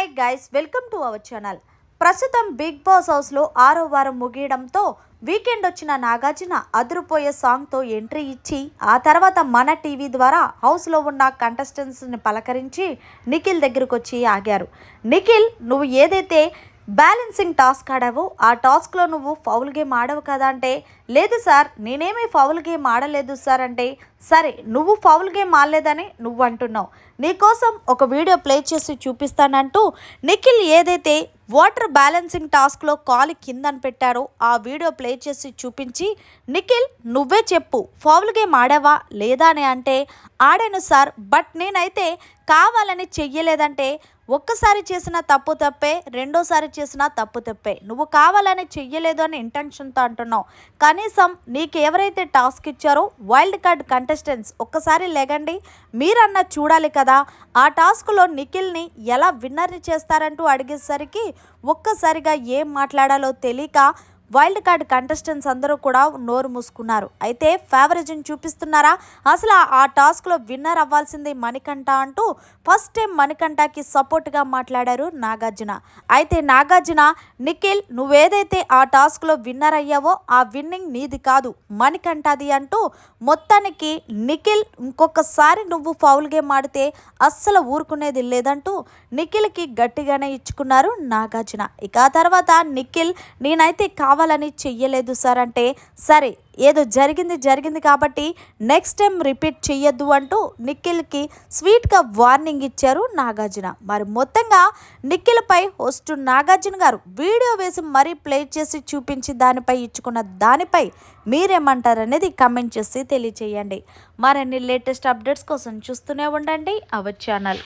hi guys welcome to our channel ప్రస్తుతం Bigg Boss హౌస్లో ఆరో వారం ముగియడంతో వీకెండ్ వచ్చిన నాగార్జున అదిరిపోయే సాంగ్తో ఎంట్రీ ఇచ్చి ఆ తర్వాత మన టీవీ ద్వారా హౌస్లో ఉన్న కంటెస్టెంట్స్ని పలకరించి నిఖిల్ దగ్గరకు వచ్చి ఆగారు నిఖిల్ నువ్వు ఏదైతే బ్యాలెన్సింగ్ టాస్క్ ఆడావు ఆ టాస్క్లో నువ్వు ఫౌల్ గేమ్ ఆడవు కదా అంటే లేదు సార్ నేనేమీ ఫౌల్ గేమ్ ఆడలేదు సార్ అంటే సరే నువ్వు ఫౌల్ గేమ్ ఆడలేదని నువ్వు అంటున్నావు నీకోసం ఒక వీడియో ప్లే చేసి చూపిస్తానంటూ నిఖిల్ ఏదైతే వాటర్ బ్యాలెన్సింగ్ టాస్క్లో కాలు కిందని పెట్టారో ఆ వీడియో ప్లే చేసి చూపించి నిఖిల్ నువ్వే చెప్పు ఫౌల్ గేమ్ ఆడావా లేదా అని అంటే ఆడాను సార్ బట్ నేనైతే కావాలని చెయ్యలేదంటే ఒక్కసారి చేసిన తప్పు తప్పే రెండోసారి చేసిన తప్పు తప్పే నువ్వు కావాలని చెయ్యలేదు అని ఇంటెన్షన్తో అంటున్నావు కనీసం నీకు ఎవరైతే టాస్క్ ఇచ్చారో వైల్డ్ కార్డ్ కంటే కంటెస్టెంట్స్ ఒక్కసారి లేగండి మీరన్నా చూడాలి కదా ఆ టాస్క్లో నిఖిల్ని ఎలా విన్నర్ని చేస్తారంటూ అడిగేసరికి ఒక్కసారిగా ఏం మాట్లాడాలో తెలియక వైల్డ్ కార్డ్ కంటెస్టెంట్స్ అందరూ కూడా నోరు మూసుకున్నారు అయితే ఫేవరేజ్ని చూపిస్తున్నారా అసలు ఆ టాస్క్లో విన్నర్ అవ్వాల్సింది మణికంఠ అంటూ ఫస్ట్ టైం మణికంఠకి సపోర్ట్గా మాట్లాడారు నాగార్జున అయితే నాగార్జున నిఖిల్ నువ్వేదైతే ఆ టాస్క్లో విన్నర్ అయ్యావో ఆ విన్నింగ్ నీది కాదు మణికంఠది అంటూ మొత్తానికి నిఖిల్ ఇంకొకసారి నువ్వు ఫౌల్ గేమ్ ఆడితే అస్సలు ఊరుకునేది లేదంటూ నిఖిల్కి గట్టిగానే ఇచ్చుకున్నారు నాగార్జున ఇక తర్వాత నిఖిల్ నేనైతే కావ కావాలని చెయ్యలేదు సార్ అంటే సరే ఏదో జరిగింది జరిగింది కాబట్టి నెక్స్ట్ టైం రిపీట్ చెయ్యొద్దు అంటూ నిఖిల్కి స్వీట్గా వార్నింగ్ ఇచ్చారు నాగార్జున మరి మొత్తంగా నిఖిల్పై హోస్ట్ నాగార్జున గారు వీడియో వేసి మరీ ప్లే చేసి చూపించి దానిపై ఇచ్చుకున్న దానిపై మీరేమంటారు అనేది కమెంట్ చేసి తెలియచేయండి మరిన్ని లేటెస్ట్ అప్డేట్స్ కోసం చూస్తూనే ఉండండి అవర్ ఛానల్